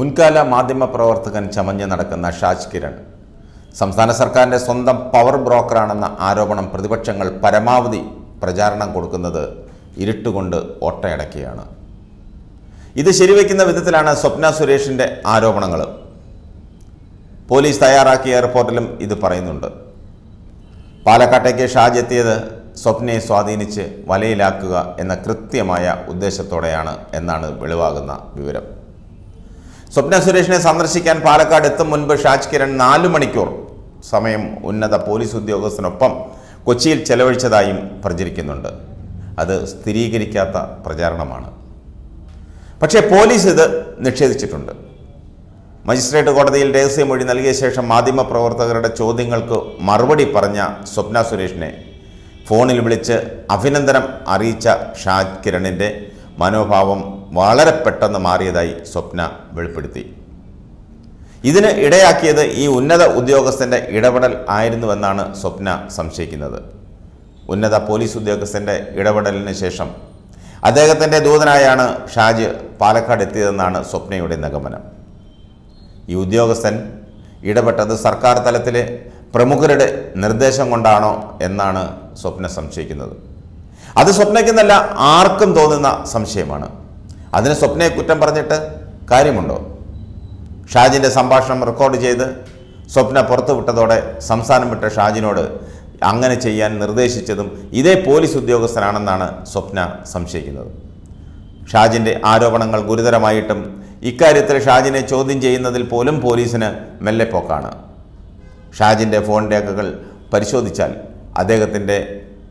മുൻകാല മാധ്യമ പ്രവർത്തകൻ ചമഞ്ഞ് നടക്കുന്ന ഷാജ് കിരൺ സംസ്ഥാന സർക്കാരിൻ്റെ സ്വന്തം പവർ ബ്രോക്കറാണെന്ന ആരോപണം പ്രതിപക്ഷങ്ങൾ പരമാവധി പ്രചാരണം കൊടുക്കുന്നത് ഇരുട്ടുകൊണ്ട് ഓട്ടയടക്കുകയാണ് ഇത് ശരിവയ്ക്കുന്ന വിധത്തിലാണ് സ്വപ്ന സുരേഷിൻ്റെ ആരോപണങ്ങൾ പോലീസ് തയ്യാറാക്കിയ റിപ്പോർട്ടിലും ഇത് പറയുന്നുണ്ട് പാലക്കാട്ടേക്ക് ഷാജ് എത്തിയത് സ്വപ്നയെ സ്വാധീനിച്ച് വലയിലാക്കുക എന്ന കൃത്യമായ ഉദ്ദേശത്തോടെയാണ് എന്നാണ് വെളിവാകുന്ന വിവരം സ്വപ്ന സുരേഷിനെ സന്ദർശിക്കാൻ പാലക്കാട് എത്തും മുൻപ് ഷാജ് കിരൺ നാലു മണിക്കൂർ സമയം ഉന്നത പോലീസ് ഉദ്യോഗസ്ഥനൊപ്പം കൊച്ചിയിൽ ചെലവഴിച്ചതായും പ്രചരിക്കുന്നുണ്ട് അത് സ്ഥിരീകരിക്കാത്ത പ്രചാരണമാണ് പക്ഷേ പോലീസ് ഇത് നിഷേധിച്ചിട്ടുണ്ട് മജിസ്ട്രേറ്റ് കോടതിയിൽ രഹസ്യമൊഴി നൽകിയ ശേഷം മാധ്യമപ്രവർത്തകരുടെ ചോദ്യങ്ങൾക്ക് മറുപടി പറഞ്ഞ സ്വപ്ന സുരേഷിനെ ഫോണിൽ വിളിച്ച് അഭിനന്ദനം അറിയിച്ച ഷാജ് കിരണിൻ്റെ മനോഭാവം വളരെ പെട്ടെന്ന് മാറിയതായി സ്വപ്ന വെളിപ്പെടുത്തി ഇതിന് ഇടയാക്കിയത് ഈ ഉന്നത ഉദ്യോഗസ്ഥൻ്റെ ഇടപെടൽ ആയിരുന്നുവെന്നാണ് സ്വപ്ന സംശയിക്കുന്നത് ഉന്നത പോലീസ് ഉദ്യോഗസ്ഥൻ്റെ ഇടപെടലിന് ശേഷം അദ്ദേഹത്തിൻ്റെ ദൂതനായാണ് ഷാജ് പാലക്കാട് എത്തിയതെന്നാണ് സ്വപ്നയുടെ നിഗമനം ഈ ഉദ്യോഗസ്ഥൻ ഇടപെട്ടത് സർക്കാർ തലത്തിലെ പ്രമുഖരുടെ നിർദ്ദേശം കൊണ്ടാണോ എന്നാണ് സ്വപ്ന സംശയിക്കുന്നത് അത് സ്വപ്നയ്ക്കുന്നല്ല ആർക്കും തോന്നുന്ന സംശയമാണ് അതിന് സ്വപ്നയെ കുറ്റം പറഞ്ഞിട്ട് കാര്യമുണ്ടോ ഷാജിൻ്റെ സംഭാഷണം റെക്കോർഡ് ചെയ്ത് സ്വപ്ന പുറത്തുവിട്ടതോടെ സംസ്ഥാനം വിട്ട ഷാജിനോട് അങ്ങനെ ചെയ്യാൻ നിർദ്ദേശിച്ചതും ഇതേ പോലീസ് ഉദ്യോഗസ്ഥനാണെന്നാണ് സ്വപ്ന സംശയിക്കുന്നത് ഷാജിൻ്റെ ആരോപണങ്ങൾ ഗുരുതരമായിട്ടും ഇക്കാര്യത്തിൽ ഷാജിനെ ചോദ്യം ചെയ്യുന്നതിൽ പോലും പോലീസിന് മെല്ലെപ്പോക്കാണ് ഷാജിൻ്റെ ഫോൺ രേഖകൾ പരിശോധിച്ചാൽ അദ്ദേഹത്തിൻ്റെ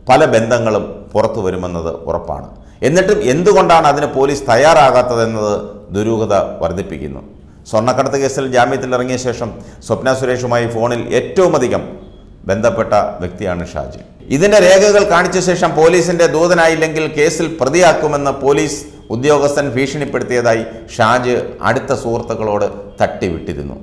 പല ബന്ധങ്ങളും പുറത്തു വരുമെന്നത് ഉറപ്പാണ് എന്നിട്ടും എന്തുകൊണ്ടാണ് അതിന് പോലീസ് തയ്യാറാകാത്തതെന്നത് ദുരൂഹത വർദ്ധിപ്പിക്കുന്നു സ്വർണ്ണക്കടത്ത് കേസിൽ ജാമ്യത്തിൽ ഇറങ്ങിയ ശേഷം സ്വപ്ന സുരേഷുമായി ഫോണിൽ ഏറ്റവും അധികം ബന്ധപ്പെട്ട വ്യക്തിയാണ് ഷാജി ഇതിൻ്റെ രേഖകൾ കാണിച്ച ശേഷം പോലീസിൻ്റെ ദൂതനായില്ലെങ്കിൽ കേസിൽ പ്രതിയാക്കുമെന്ന് പോലീസ് ഉദ്യോഗസ്ഥൻ ഭീഷണിപ്പെടുത്തിയതായി ഷാജ് അടുത്ത സുഹൃത്തുക്കളോട് തട്ടിവിട്ടിരുന്നു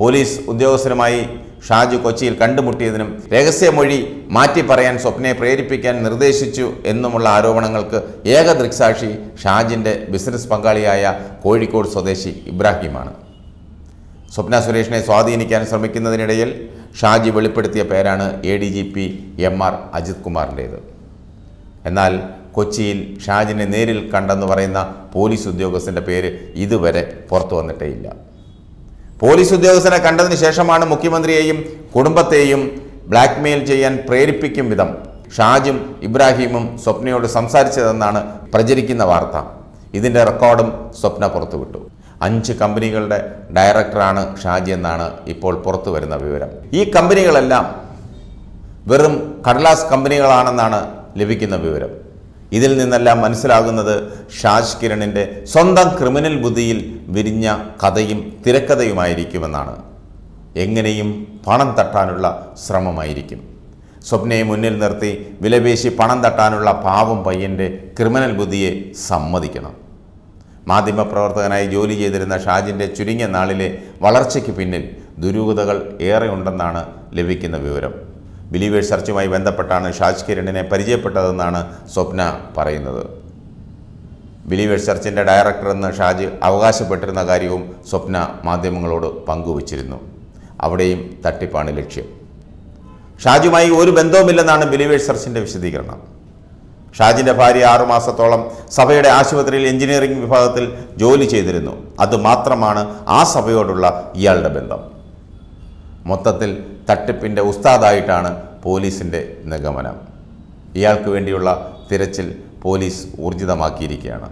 പോലീസ് ഉദ്യോഗസ്ഥരുമായി ഷാജു കൊച്ചിയിൽ കണ്ടുമുട്ടിയതിനും രഹസ്യമൊഴി മാറ്റി പറയാൻ സ്വപ്നയെ പ്രേരിപ്പിക്കാൻ നിർദ്ദേശിച്ചു എന്നുമുള്ള ആരോപണങ്ങൾക്ക് ഏക ദൃക്സാക്ഷി ഷാജിൻ്റെ ബിസിനസ് പങ്കാളിയായ കോഴിക്കോട് സ്വദേശി ഇബ്രാഹിമാണ് സ്വപ്ന സുരേഷിനെ സ്വാധീനിക്കാൻ ശ്രമിക്കുന്നതിനിടയിൽ ഷാജി വെളിപ്പെടുത്തിയ പേരാണ് A D G P M R Ajith കുമാറിൻ്റേത് എന്നാൽ കൊച്ചിയിൽ ഷാജിനെ നേരിൽ കണ്ടെന്ന് പറയുന്ന പോലീസ് ഉദ്യോഗസ്ഥൻ്റെ പേര് ഇതുവരെ പുറത്തു വന്നിട്ടേ പോലീസ് ഉദ്യോഗസ്ഥനെ കണ്ടതിന് ശേഷമാണ് മുഖ്യമന്ത്രിയെയും കുടുംബത്തെയും ബ്ലാക്ക്മെയിൽ ചെയ്യാൻ പ്രേരിപ്പിക്കും വിധം ഷാജും ഇബ്രാഹിമും സ്വപ്നയോട് സംസാരിച്ചതെന്നാണ് പ്രചരിക്കുന്ന വാർത്ത ഇതിൻ്റെ റെക്കോർഡും സ്വപ്ന പുറത്തുവിട്ടു അഞ്ച് കമ്പനികളുടെ ഡയറക്ടറാണ് ഷാജി എന്നാണ് ഇപ്പോൾ പുറത്തു വരുന്ന വിവരം ഈ കമ്പനികളെല്ലാം വെറും കടലാസ് കമ്പനികളാണെന്നാണ് ലഭിക്കുന്ന വിവരം ഇതിൽ നിന്നെല്ലാം മനസ്സിലാകുന്നത് ഷാജ് കിരണിൻ്റെ സ്വന്തം ക്രിമിനൽ ബുദ്ധിയിൽ വിരിഞ്ഞ കഥയും തിരക്കഥയുമായിരിക്കുമെന്നാണ് എങ്ങനെയും പണം തട്ടാനുള്ള ശ്രമമായിരിക്കും സ്വപ്നയെ മുന്നിൽ നിർത്തി വിലപേശി പണം തട്ടാനുള്ള പാവം പയ്യൻ്റെ ക്രിമിനൽ ബുദ്ധിയെ സമ്മതിക്കണം മാധ്യമപ്രവർത്തകനായി ജോലി ചെയ്തിരുന്ന ഷാജിൻ്റെ ചുരുങ്ങിയ നാളിലെ വളർച്ചയ്ക്ക് പിന്നിൽ ദുരൂഹതകൾ ഏറെ ഉണ്ടെന്നാണ് ലഭിക്കുന്ന വിവരം ബിലീവേഴ്സ് ചർച്ചുമായി ബന്ധപ്പെട്ടാണ് ഷാജ് കിരണിനെ പരിചയപ്പെട്ടതെന്നാണ് സ്വപ്ന പറയുന്നത് ബിലീവേഴ്സ് ചർച്ചിൻ്റെ ഡയറക്ടർ എന്ന് ഷാജ് അവകാശപ്പെട്ടിരുന്ന കാര്യവും സ്വപ്ന മാധ്യമങ്ങളോട് പങ്കുവച്ചിരുന്നു അവിടെയും തട്ടിപ്പാണ് ലക്ഷ്യം ഷാജുമായി ഒരു ബന്ധവുമില്ലെന്നാണ് ബിലീവേഴ്സ് ചർച്ചിൻ്റെ വിശദീകരണം ഷാജിൻ്റെ ഭാര്യ ആറുമാസത്തോളം സഭയുടെ ആശുപത്രിയിൽ എഞ്ചിനീയറിംഗ് വിഭാഗത്തിൽ ജോലി ചെയ്തിരുന്നു അതുമാത്രമാണ് ആ സഭയോടുള്ള ഇയാളുടെ ബന്ധം മൊത്തത്തിൽ തട്ടിപ്പിൻ്റെ ഉസ്താദായിട്ടാണ് പോലീസിൻ്റെ നിഗമനം ഇയാൾക്ക് വേണ്ടിയുള്ള തിരച്ചിൽ പോലീസ് ഊർജിതമാക്കിയിരിക്കുകയാണ്